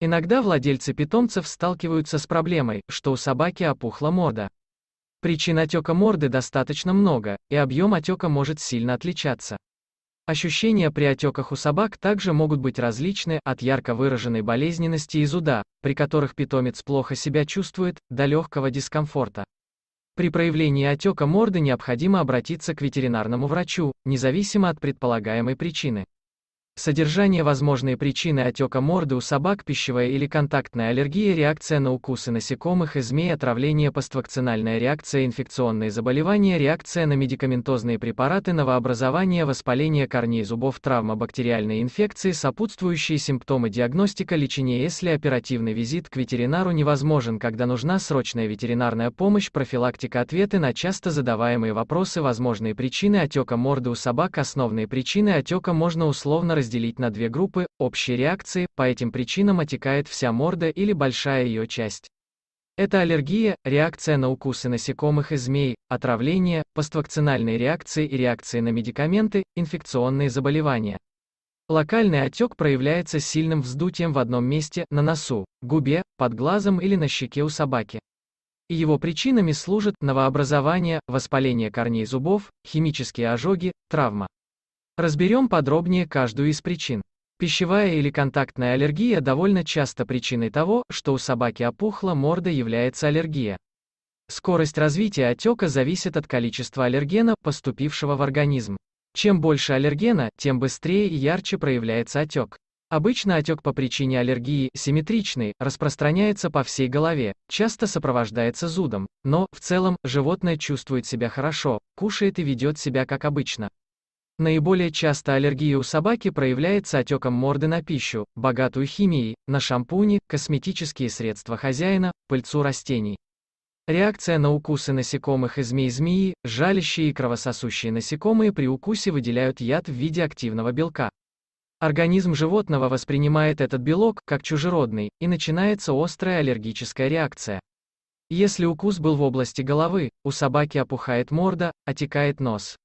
Иногда владельцы питомцев сталкиваются с проблемой, что у собаки опухла морда. Причин отека морды достаточно много, и объем отека может сильно отличаться. Ощущения при отеках у собак также могут быть различны от ярко выраженной болезненности и зуда, при которых питомец плохо себя чувствует, до легкого дискомфорта. При проявлении отека морды необходимо обратиться к ветеринарному врачу, независимо от предполагаемой причины. Содержание возможные причины отека морды у собак пищевая или контактная аллергия, реакция на укусы насекомых и змей, отравление, поствакцинальная реакция, инфекционные заболевания, реакция на медикаментозные препараты, новообразование, воспаление корней зубов, травма бактериальные инфекции, сопутствующие симптомы, диагностика, лечение, если оперативный визит к ветеринару невозможен, когда нужна срочная ветеринарная помощь, профилактика, ответы на часто задаваемые вопросы, возможные причины отека морды у собак, основные причины отека можно условно разделить разделить на две группы, общей реакции, по этим причинам отекает вся морда или большая ее часть. Это аллергия, реакция на укусы насекомых и змей, отравление, поствакцинальные реакции и реакции на медикаменты, инфекционные заболевания. Локальный отек проявляется сильным вздутием в одном месте, на носу, губе, под глазом или на щеке у собаки. И его причинами служат новообразование, воспаление корней зубов, химические ожоги, травма. Разберем подробнее каждую из причин. Пищевая или контактная аллергия довольно часто причиной того, что у собаки опухла морда является аллергия. Скорость развития отека зависит от количества аллергена, поступившего в организм. Чем больше аллергена, тем быстрее и ярче проявляется отек. Обычно отек по причине аллергии, симметричный, распространяется по всей голове, часто сопровождается зудом, но, в целом, животное чувствует себя хорошо, кушает и ведет себя как обычно. Наиболее часто аллергия у собаки проявляется отеком морды на пищу, богатую химией, на шампуни, косметические средства хозяина, пыльцу растений. Реакция на укусы насекомых и змей-змеи, жалящие и кровососущие насекомые при укусе выделяют яд в виде активного белка. Организм животного воспринимает этот белок, как чужеродный, и начинается острая аллергическая реакция. Если укус был в области головы, у собаки опухает морда, отекает нос.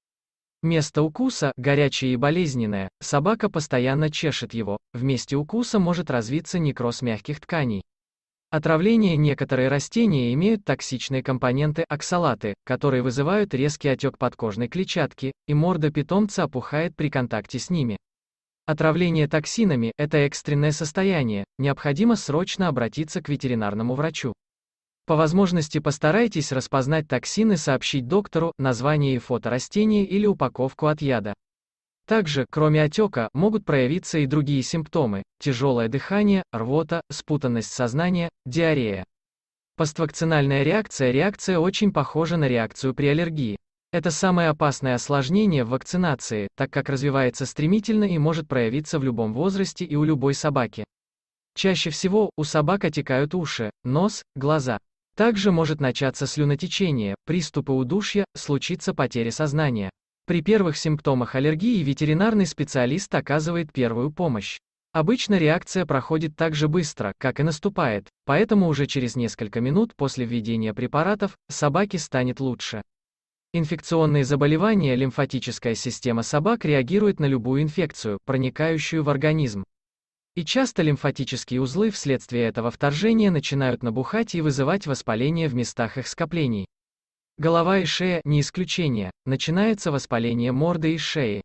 Место укуса, горячее и болезненное, собака постоянно чешет его, в месте укуса может развиться некроз мягких тканей. Отравление некоторые растения имеют токсичные компоненты оксалаты, которые вызывают резкий отек подкожной клетчатки, и морда питомца опухает при контакте с ними. Отравление токсинами – это экстренное состояние, необходимо срочно обратиться к ветеринарному врачу. По возможности постарайтесь распознать токсины, сообщить доктору название и фото растения или упаковку от яда. Также, кроме отека, могут проявиться и другие симптомы – тяжелое дыхание, рвота, спутанность сознания, диарея. Поствакцинальная реакция Реакция очень похожа на реакцию при аллергии. Это самое опасное осложнение в вакцинации, так как развивается стремительно и может проявиться в любом возрасте и у любой собаки. Чаще всего у собак отекают уши, нос, глаза. Также может начаться слюнотечение, приступы удушья, случится потеря сознания. При первых симптомах аллергии ветеринарный специалист оказывает первую помощь. Обычно реакция проходит так же быстро, как и наступает, поэтому уже через несколько минут после введения препаратов собаке станет лучше. Инфекционные заболевания лимфатическая система собак реагирует на любую инфекцию, проникающую в организм. И часто лимфатические узлы вследствие этого вторжения начинают набухать и вызывать воспаление в местах их скоплений. Голова и шея – не исключение, начинается воспаление морды и шеи.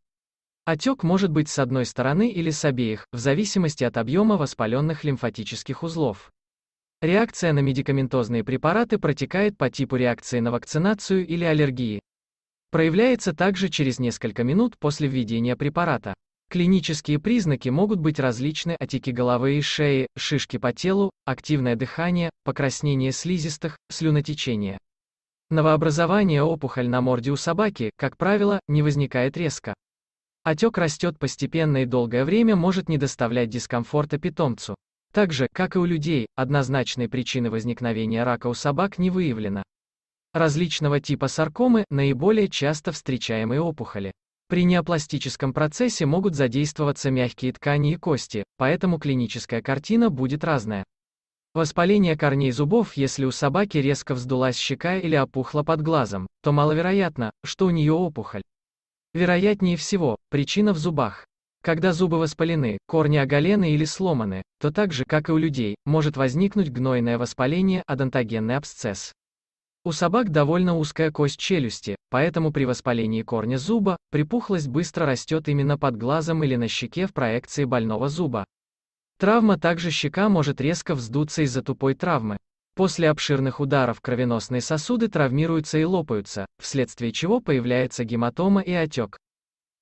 Отек может быть с одной стороны или с обеих, в зависимости от объема воспаленных лимфатических узлов. Реакция на медикаментозные препараты протекает по типу реакции на вакцинацию или аллергии. Проявляется также через несколько минут после введения препарата. Клинические признаки могут быть различны отеки головы и шеи, шишки по телу, активное дыхание, покраснение слизистых, слюнотечение. Новообразование опухоль на морде у собаки, как правило, не возникает резко. Отек растет постепенно и долгое время может не доставлять дискомфорта питомцу. Также, как и у людей, однозначной причины возникновения рака у собак не выявлено. Различного типа саркомы – наиболее часто встречаемые опухоли. При неопластическом процессе могут задействоваться мягкие ткани и кости, поэтому клиническая картина будет разная. Воспаление корней зубов Если у собаки резко вздулась щека или опухла под глазом, то маловероятно, что у нее опухоль. Вероятнее всего, причина в зубах. Когда зубы воспалены, корни оголены или сломаны, то так же, как и у людей, может возникнуть гнойное воспаление, адонтогенный абсцесс. У собак довольно узкая кость челюсти, поэтому при воспалении корня зуба, припухлость быстро растет именно под глазом или на щеке в проекции больного зуба. Травма также щека может резко вздуться из-за тупой травмы. После обширных ударов кровеносные сосуды травмируются и лопаются, вследствие чего появляется гематома и отек.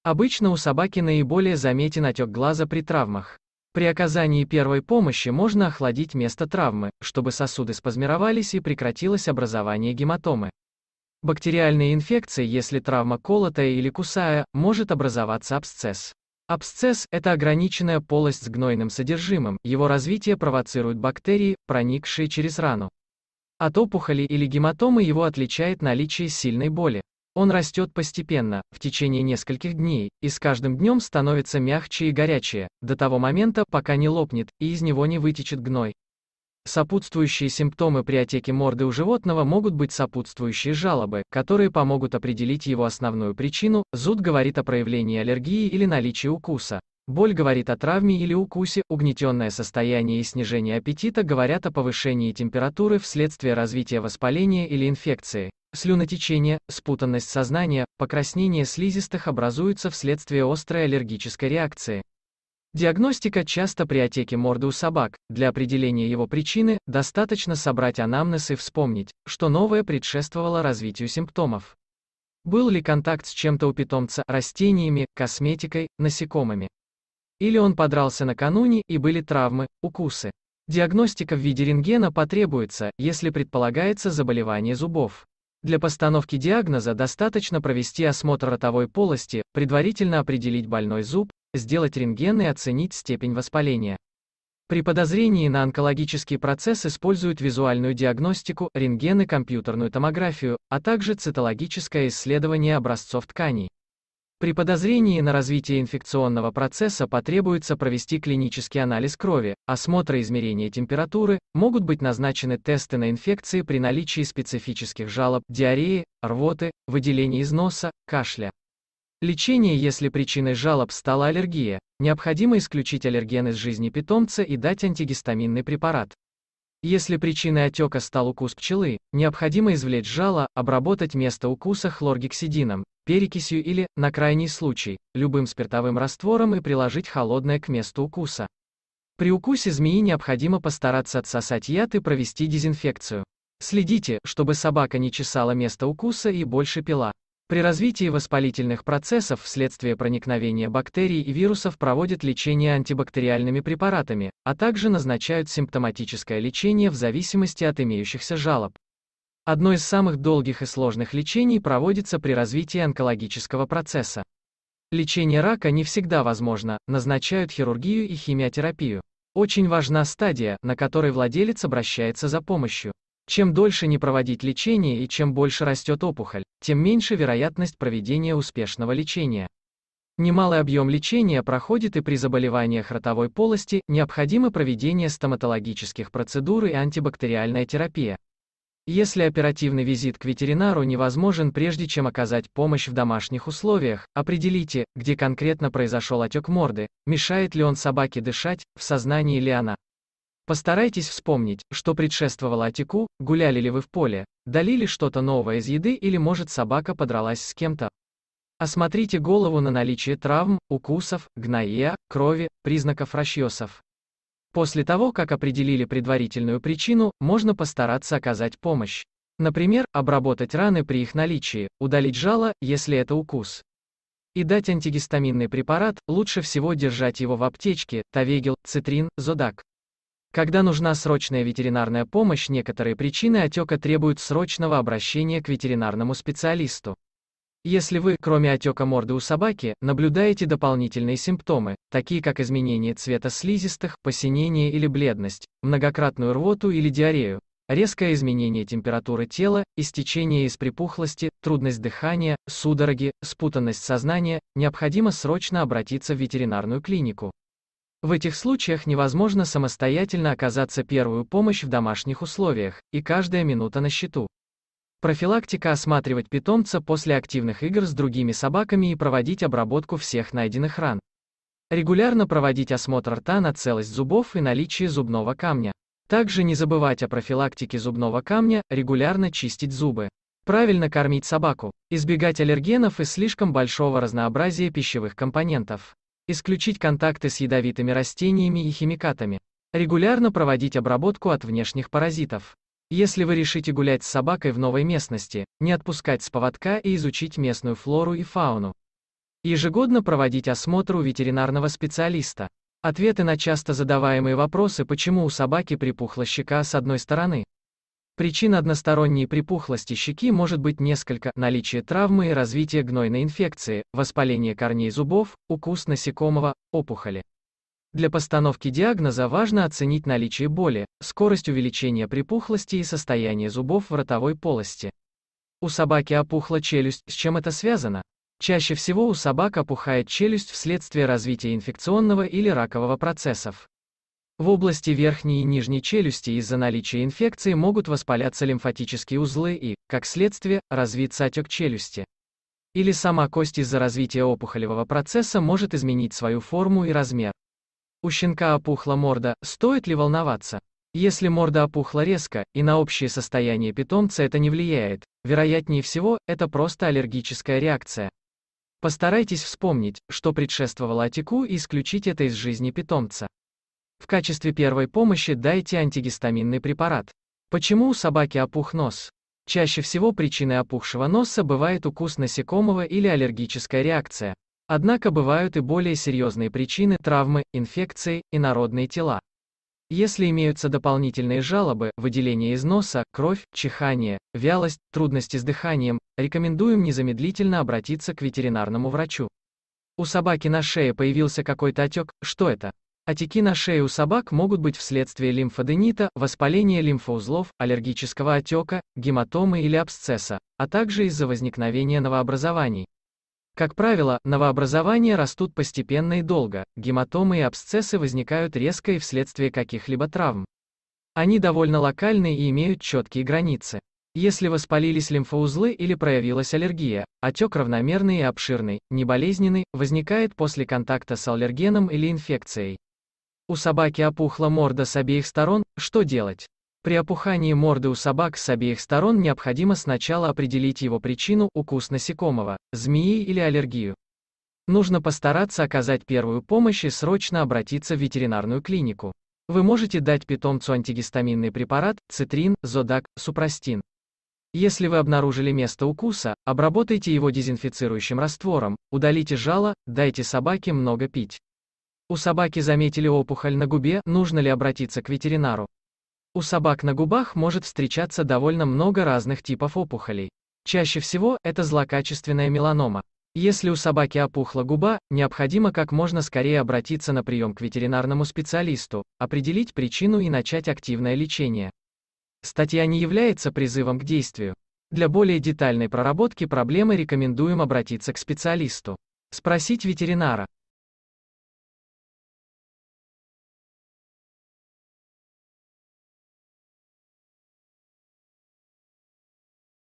Обычно у собаки наиболее заметен отек глаза при травмах. При оказании первой помощи можно охладить место травмы, чтобы сосуды спазмировались и прекратилось образование гематомы. Бактериальные инфекции, если травма колотая или кусая, может образоваться абсцесс. Абсцесс – это ограниченная полость с гнойным содержимым, его развитие провоцируют бактерии, проникшие через рану. От опухоли или гематомы его отличает наличие сильной боли. Он растет постепенно, в течение нескольких дней, и с каждым днем становится мягче и горячее, до того момента, пока не лопнет, и из него не вытечет гной. Сопутствующие симптомы при отеке морды у животного могут быть сопутствующие жалобы, которые помогут определить его основную причину, зуд говорит о проявлении аллергии или наличии укуса. Боль говорит о травме или укусе, угнетенное состояние и снижение аппетита говорят о повышении температуры вследствие развития воспаления или инфекции. Слюнотечение, спутанность сознания, покраснение слизистых образуются вследствие острой аллергической реакции. Диагностика часто при отеке морды у собак. Для определения его причины достаточно собрать анамнез и вспомнить, что новое предшествовало развитию симптомов. Был ли контакт с чем-то у питомца, растениями, косметикой, насекомыми? Или он подрался накануне и были травмы, укусы? Диагностика в виде рентгена потребуется, если предполагается заболевание зубов. Для постановки диагноза достаточно провести осмотр ротовой полости, предварительно определить больной зуб, сделать рентген и оценить степень воспаления. При подозрении на онкологический процесс используют визуальную диагностику, рентген и компьютерную томографию, а также цитологическое исследование образцов тканей. При подозрении на развитие инфекционного процесса потребуется провести клинический анализ крови, осмотр и измерение температуры, могут быть назначены тесты на инфекции при наличии специфических жалоб, диареи, рвоты, выделения из носа, кашля. Лечение Если причиной жалоб стала аллергия, необходимо исключить аллерген из жизни питомца и дать антигистаминный препарат. Если причиной отека стал укус пчелы, необходимо извлечь жало, обработать место укуса хлоргексидином, перекисью или, на крайний случай, любым спиртовым раствором и приложить холодное к месту укуса. При укусе змеи необходимо постараться отсосать яд и провести дезинфекцию. Следите, чтобы собака не чесала место укуса и больше пила. При развитии воспалительных процессов вследствие проникновения бактерий и вирусов проводят лечение антибактериальными препаратами, а также назначают симптоматическое лечение в зависимости от имеющихся жалоб. Одно из самых долгих и сложных лечений проводится при развитии онкологического процесса. Лечение рака не всегда возможно, назначают хирургию и химиотерапию. Очень важна стадия, на которой владелец обращается за помощью. Чем дольше не проводить лечение и чем больше растет опухоль, тем меньше вероятность проведения успешного лечения. Немалый объем лечения проходит и при заболеваниях ротовой полости, необходимо проведение стоматологических процедур и антибактериальная терапия. Если оперативный визит к ветеринару невозможен прежде чем оказать помощь в домашних условиях, определите, где конкретно произошел отек морды, мешает ли он собаке дышать, в сознании ли она. Постарайтесь вспомнить, что предшествовало отеку, гуляли ли вы в поле, дали ли что-то новое из еды или может собака подралась с кем-то. Осмотрите голову на наличие травм, укусов, гноя, крови, признаков расчесов. После того, как определили предварительную причину, можно постараться оказать помощь. Например, обработать раны при их наличии, удалить жало, если это укус. И дать антигистаминный препарат, лучше всего держать его в аптечке, тавегил, цитрин, зодак. Когда нужна срочная ветеринарная помощь, некоторые причины отека требуют срочного обращения к ветеринарному специалисту. Если вы, кроме отека морды у собаки, наблюдаете дополнительные симптомы, такие как изменение цвета слизистых, посинение или бледность, многократную рвоту или диарею, резкое изменение температуры тела, истечение из припухлости, трудность дыхания, судороги, спутанность сознания, необходимо срочно обратиться в ветеринарную клинику. В этих случаях невозможно самостоятельно оказаться первую помощь в домашних условиях, и каждая минута на счету. Профилактика осматривать питомца после активных игр с другими собаками и проводить обработку всех найденных ран. Регулярно проводить осмотр рта на целость зубов и наличие зубного камня. Также не забывать о профилактике зубного камня, регулярно чистить зубы. Правильно кормить собаку. Избегать аллергенов и слишком большого разнообразия пищевых компонентов. Исключить контакты с ядовитыми растениями и химикатами. Регулярно проводить обработку от внешних паразитов. Если вы решите гулять с собакой в новой местности, не отпускать с поводка и изучить местную флору и фауну. Ежегодно проводить осмотр у ветеринарного специалиста. Ответы на часто задаваемые вопросы «Почему у собаки припухла щека с одной стороны?» Причин односторонней припухлости щеки может быть несколько – наличие травмы и развитие гнойной инфекции, воспаление корней зубов, укус насекомого, опухоли. Для постановки диагноза важно оценить наличие боли, скорость увеличения припухлости и состояние зубов в ротовой полости. У собаки опухла челюсть, с чем это связано? Чаще всего у собак опухает челюсть вследствие развития инфекционного или ракового процессов. В области верхней и нижней челюсти из-за наличия инфекции могут воспаляться лимфатические узлы и, как следствие, развиться отек челюсти. Или сама кость из-за развития опухолевого процесса может изменить свою форму и размер. У щенка опухла морда, стоит ли волноваться? Если морда опухла резко, и на общее состояние питомца это не влияет, вероятнее всего, это просто аллергическая реакция. Постарайтесь вспомнить, что предшествовало отеку и исключить это из жизни питомца. В качестве первой помощи дайте антигистаминный препарат. Почему у собаки опух нос? Чаще всего причиной опухшего носа бывает укус насекомого или аллергическая реакция. Однако бывают и более серьезные причины травмы, инфекции, инородные тела. Если имеются дополнительные жалобы, выделение из носа, кровь, чихание, вялость, трудности с дыханием, рекомендуем незамедлительно обратиться к ветеринарному врачу. У собаки на шее появился какой-то отек, что это? Отеки на шее у собак могут быть вследствие лимфоденита, воспаления лимфоузлов, аллергического отека, гематомы или абсцесса, а также из-за возникновения новообразований. Как правило, новообразования растут постепенно и долго, гематомы и абсцессы возникают резко и вследствие каких-либо травм. Они довольно локальны и имеют четкие границы. Если воспалились лимфоузлы или проявилась аллергия, отек равномерный и обширный, неболезненный, возникает после контакта с аллергеном или инфекцией. У собаки опухла морда с обеих сторон, что делать? При опухании морды у собак с обеих сторон необходимо сначала определить его причину – укус насекомого, змеи или аллергию. Нужно постараться оказать первую помощь и срочно обратиться в ветеринарную клинику. Вы можете дать питомцу антигистаминный препарат, цитрин, зодак, супрастин. Если вы обнаружили место укуса, обработайте его дезинфицирующим раствором, удалите жало, дайте собаке много пить. У собаки заметили опухоль на губе, нужно ли обратиться к ветеринару? У собак на губах может встречаться довольно много разных типов опухолей. Чаще всего это злокачественная меланома. Если у собаки опухла губа, необходимо как можно скорее обратиться на прием к ветеринарному специалисту, определить причину и начать активное лечение. Статья не является призывом к действию. Для более детальной проработки проблемы рекомендуем обратиться к специалисту. Спросить ветеринара.